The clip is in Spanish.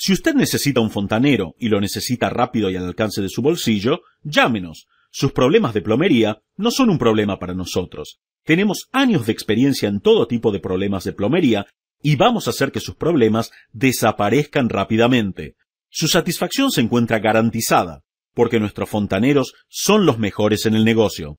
Si usted necesita un fontanero y lo necesita rápido y al alcance de su bolsillo, llámenos. Sus problemas de plomería no son un problema para nosotros. Tenemos años de experiencia en todo tipo de problemas de plomería y vamos a hacer que sus problemas desaparezcan rápidamente. Su satisfacción se encuentra garantizada, porque nuestros fontaneros son los mejores en el negocio.